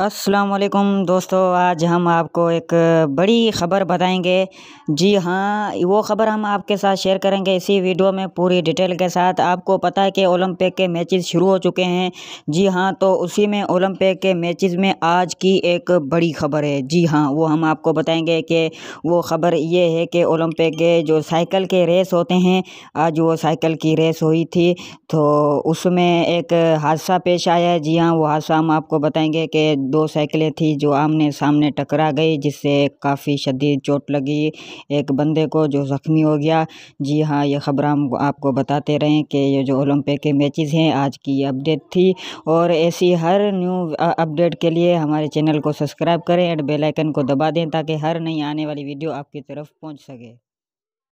असलकुम दोस्तों आज हम आपको एक बड़ी ख़बर बताएंगे जी हाँ वो ख़बर हम आपके साथ शेयर करेंगे इसी वीडियो में पूरी डिटेल के साथ आपको पता है कि ओलंपिक के मैचेस शुरू हो चुके हैं जी हाँ तो उसी में ओलंपिक के मैचेस में आज की एक बड़ी ख़बर है जी हाँ वो हम आपको बताएंगे कि वो ख़बर ये है कि ओलंपिक के जो साइकिल के रेस होते हैं आज वो साइकिल की रेस हुई थी तो उसमें एक हादसा पेश आया है जी हाँ वो हादसा हम आपको बताएँगे कि दो साइकिलें थी जो आमने सामने टकरा गई जिससे काफ़ी शदीद चोट लगी एक बंदे को जो ज़ख्मी हो गया जी हाँ ये खबर हम आपको बताते रहें कि ये जो ओलंपिक के मैचेस हैं आज की अपडेट थी और ऐसी हर न्यू अपडेट के लिए हमारे चैनल को सब्सक्राइब करें एंड बेलाइकन को दबा दें ताकि हर नई आने वाली वीडियो आपकी तरफ पहुँच सके